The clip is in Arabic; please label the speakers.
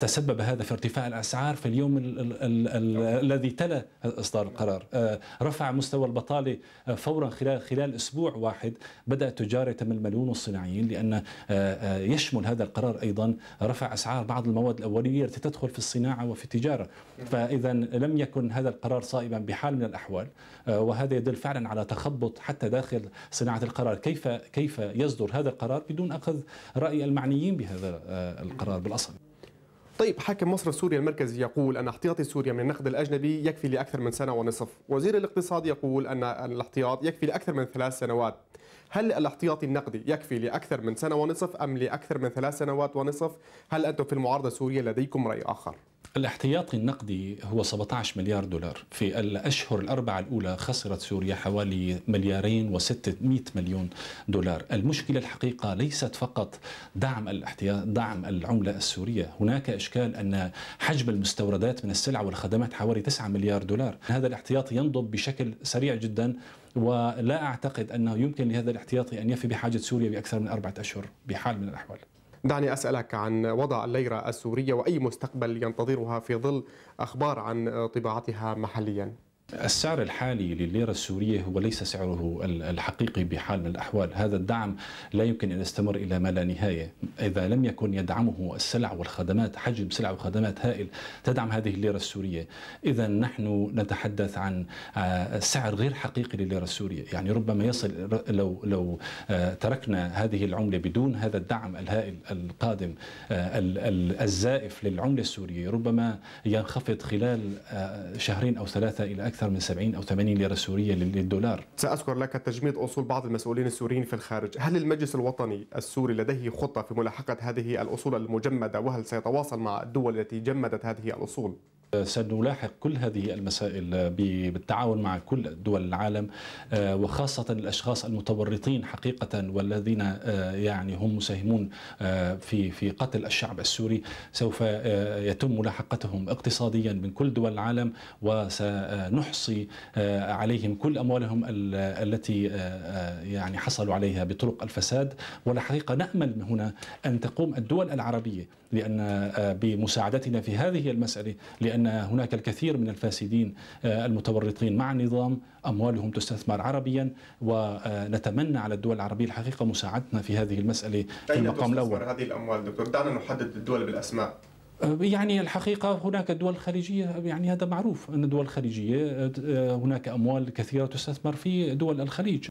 Speaker 1: تسبب هذا في ارتفاع الاسعار في اليوم الذي تلا اصدار القرار آه، رفع مستوى البطاله آه، فورا خلال خلال اسبوع واحد بدا تجار يتململون الملون الصناعيين لان آه، يشمل هذا القرار ايضا رفع اسعار بعض المواد الاوليه التي تدخل في الصناعه وفي التجاره فاذا لم يكن هذا القرار صائبا بحال من الاحوال وهذا يدل فعلا على تخبط حتى داخل صناعه القرار كيف كيف
Speaker 2: يصدر هذا القرار بدون اخذ راي المعنيين بهذا القرار بالاصل طيب حاكم مصرف سوريا المركزي يقول أن احتياطي سوريا من النقد الأجنبي يكفي لأكثر من سنة ونصف وزير الاقتصاد يقول أن الاحتياط يكفي لأكثر من ثلاث سنوات هل الاحتياطي النقدي يكفي لأكثر من سنة ونصف أم لأكثر من ثلاث سنوات ونصف هل أنتم في المعارضة السورية لديكم رأي آخر؟
Speaker 1: الاحتياطي النقدي هو 17 مليار دولار في الأشهر الأربعة الأولى خسرت سوريا حوالي مليارين و600 مليون دولار المشكلة الحقيقة ليست فقط دعم الاحتياط دعم العملة السورية هناك إشكال أن حجم المستوردات من السلع والخدمات حوالي 9 مليار دولار هذا الاحتياطي ينضب بشكل سريع جدا ولا أعتقد أنه يمكن لهذا الاحتياطي أن يفي بحاجة سوريا بأكثر من أربعة أشهر بحال من الأحوال
Speaker 2: دعني أسألك عن وضع الليرة السورية وأي مستقبل ينتظرها في ظل أخبار عن طباعتها محلياً السعر
Speaker 1: الحالي لليرة السورية هو ليس سعره الحقيقي بحال من الأحوال هذا الدعم لا يمكن أن يستمر إلى ما لا نهاية إذا لم يكن يدعمه السلع والخدمات حجم سلع وخدمات هائل تدعم هذه الليرة السورية إذا نحن نتحدث عن آه، سعر غير حقيقي لليرة السورية يعني ربما يصل لو, لو آه، تركنا هذه العملة بدون هذا الدعم الهائل القادم آه، الزائف للعملة السورية ربما ينخفض خلال شهرين أو ثلاثة إلى أكثر أكثر من 70 أو 80 ليرة سورية للدولار
Speaker 2: سأذكر لك تجميد أصول بعض المسؤولين السوريين في الخارج هل المجلس الوطني السوري لديه خطة في ملاحقة هذه الأصول المجمدة وهل سيتواصل مع الدول التي جمدت هذه الأصول؟
Speaker 1: سنلاحق كل هذه المسائل بالتعاون مع كل دول العالم آه، وخاصة الأشخاص المتورطين حقيقة والذين آه، يعني هم مساهمون آه، في في قتل الشعب السوري سوف يتم ملاحقتهم اقتصاديا من كل دول العالم وسنحصي عليهم كل أموالهم التي يعني حصلوا عليها بطرق الفساد والحقيقة نأمل من هنا أن تقوم الدول العربية لأن بمساعدتنا في هذه المسألة لأن أن هناك الكثير من الفاسدين آه، المتورطين مع النظام أموالهم تستثمر عربيا ونتمنى على الدول العربية الحقيقة مساعدتنا في هذه المسألة في المقام الأول
Speaker 2: هذه الأموال دكتور دعنا نحدد الدول بالأسماء
Speaker 1: آه، يعني الحقيقة هناك دول خليجية يعني هذا معروف أن الدول الخليجية آه، هناك أموال كثيرة تستثمر في دول الخليج